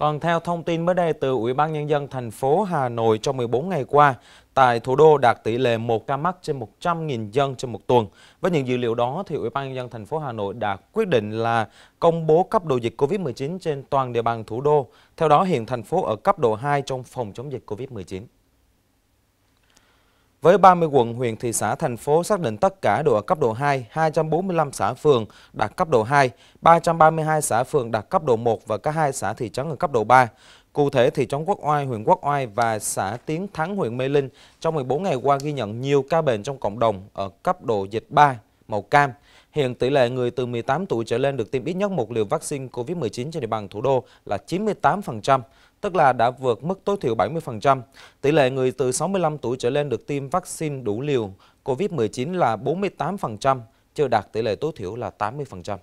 Còn theo thông tin mới đây từ Ủy ban Nhân dân thành phố Hà Nội trong 14 ngày qua, tại thủ đô đạt tỷ lệ 1 ca mắc trên 100.000 dân trên một tuần. Với những dữ liệu đó, thì Ủy ban Nhân dân thành phố Hà Nội đã quyết định là công bố cấp độ dịch COVID-19 trên toàn địa bàn thủ đô. Theo đó, hiện thành phố ở cấp độ 2 trong phòng chống dịch COVID-19. Với 30 quận, huyện, thị xã, thành phố xác định tất cả đều ở cấp độ 2, 245 xã phường đạt cấp độ 2, 332 xã phường đạt cấp độ 1 và các hai xã thị trấn ở cấp độ 3. Cụ thể, thị trấn Quốc Oai, huyện Quốc Oai và xã Tiến Thắng, huyện Mê Linh trong 14 ngày qua ghi nhận nhiều ca bệnh trong cộng đồng ở cấp độ dịch 3, màu cam. Hiện tỷ lệ người từ 18 tuổi trở lên được tiêm ít nhất một liều vaccine COVID-19 trên địa bàn thủ đô là 98% tức là đã vượt mức tối thiểu 70%. Tỷ lệ người từ 65 tuổi trở lên được tiêm vaccine đủ liều COVID-19 là 48%, chưa đạt tỷ lệ tối thiểu là 80%.